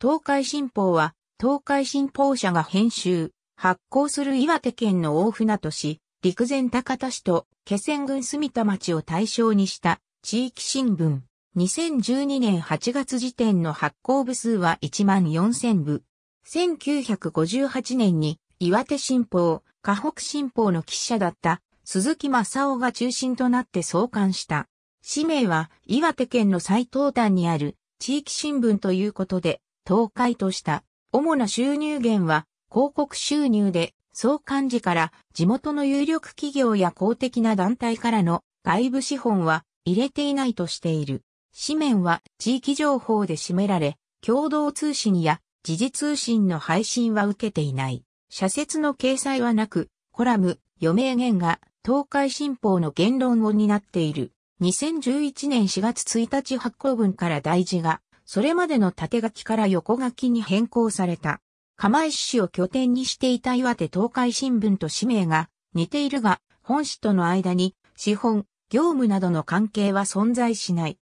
東海新報は、東海新報社が編集、発行する岩手県の大船渡市、陸前高田市と気仙郡住田町を対象にした地域新聞。2012年8月時点の発行部数は1万4000部。1958年に岩手新報、河北新報の記者だった鈴木正夫が中心となって創刊した。氏名は岩手県の最東端にある地域新聞ということで、東海とした。主な収入源は広告収入で、総幹事から地元の有力企業や公的な団体からの外部資本は入れていないとしている。紙面は地域情報で占められ、共同通信や時事通信の配信は受けていない。社説の掲載はなく、コラム、余命言が東海新報の言論を担っている。2011年4月1日発行分から大事がそれまでの縦書きから横書きに変更された。釜石市を拠点にしていた岩手東海新聞と氏名が似ているが、本市との間に資本、業務などの関係は存在しない。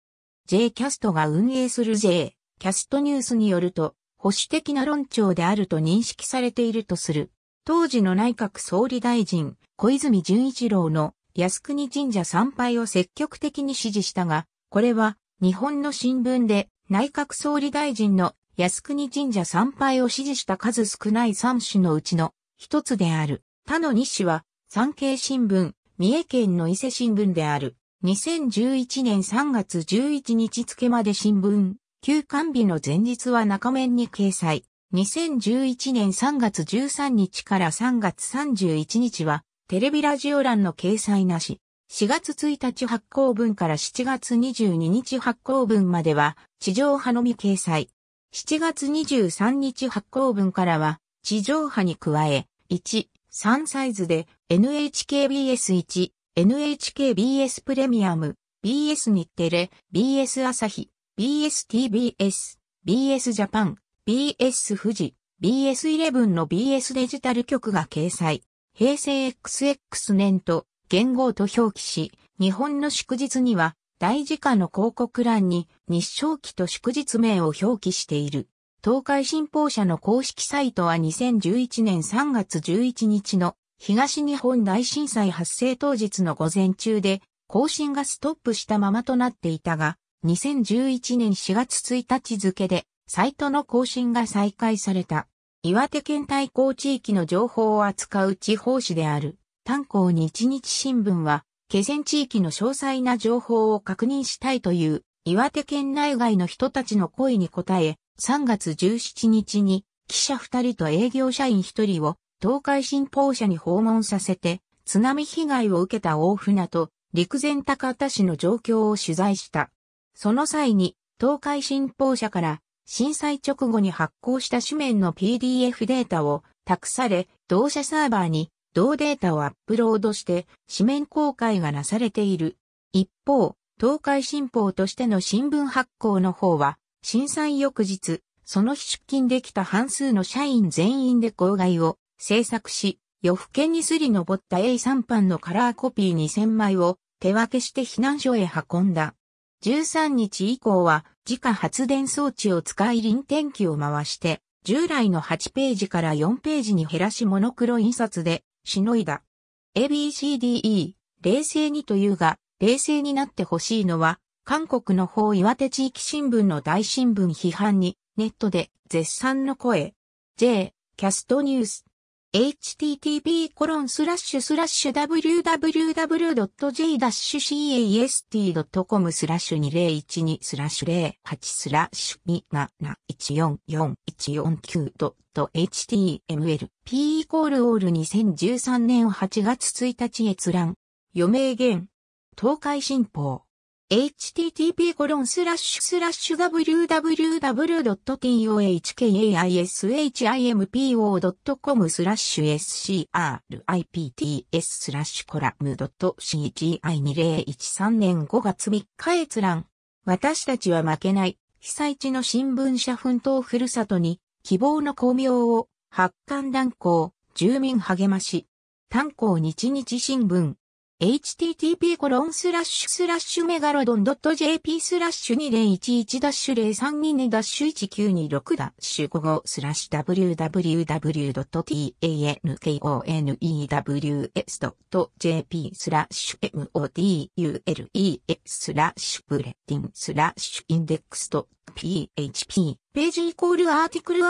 J キャストが運営する J キャストニュースによると、保守的な論調であると認識されているとする。当時の内閣総理大臣、小泉純一郎の靖国神社参拝を積極的に支持したが、これは日本の新聞で内閣総理大臣の靖国神社参拝を支持した数少ない三種のうちの一つである。他の二種は、産経新聞、三重県の伊勢新聞である。2011年3月11日付まで新聞、休刊日の前日は中面に掲載。2011年3月13日から3月31日は、テレビラジオ欄の掲載なし。4月1日発行分から7月22日発行分までは地上波のみ掲載。7月23日発行分からは地上波に加え1、3サイズで NHKBS1、NHKBS プレミアム、BS 日テレ、BS 朝日、BSTBS、BS ジャパン、BS 富士、BS11 の BS デジタル局が掲載。平成 XX 年と元号と表記し、日本の祝日には、大時間の広告欄に日照期と祝日名を表記している。東海新報社の公式サイトは2011年3月11日の東日本大震災発生当日の午前中で更新がストップしたままとなっていたが、2011年4月1日付でサイトの更新が再開された。岩手県対抗地域の情報を扱う地方紙である。炭鉱日日新聞は、気仙地域の詳細な情報を確認したいという、岩手県内外の人たちの声に応え、3月17日に、記者2人と営業社員1人を、東海新報社に訪問させて、津波被害を受けた大船と、陸前高田市の状況を取材した。その際に、東海新報社から、震災直後に発行した紙面の PDF データを託され、同社サーバーに同データをアップロードして紙面公開がなされている。一方、東海新報としての新聞発行の方は、震災翌日、その日出勤できた半数の社員全員で公害を制作し、夜更けにすり登った A3 版のカラーコピー2000枚を手分けして避難所へ運んだ。13日以降は自家発電装置を使い臨転機を回して、従来の8ページから4ページに減らしモノクロ印刷でしのいだ。ABCDE、冷静にというが、冷静になってほしいのは、韓国の方岩手地域新聞の大新聞批判に、ネットで絶賛の声。J、キャストニュース。http://www.j-cast.com スラッシュ2012スラッシュ08スラッシュ 2714449.html p イコールオール2013年8月1日閲覧。余命言。東海新報。http://www.tohkaishimpo.com スラッシュ scripts スラッシュコラム .cgi2013 年5月3日閲覧。私たちは負けない。被災地の新聞社奮闘ふるさとに希望の光明を発刊断行、住民励まし。炭鉱日日新聞。http コロンスラッシュスラッシュメガロドンドット .jp スラッシュ2011ダッシュ0322ダッシュ1926ダッシュ55スラッシュ www.tankonews.jp スラッシュ modules スラッシュブレッディンスラッシュインデックスと .php ページイコールアーティクル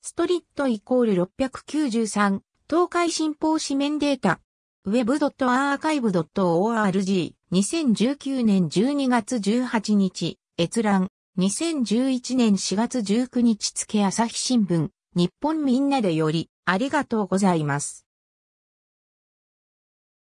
ストリットイコール693東海新報紙面データ web.archive.org 2019年12月18日閲覧2011年4月19日付朝日新聞日本みんなでよりありがとうございます。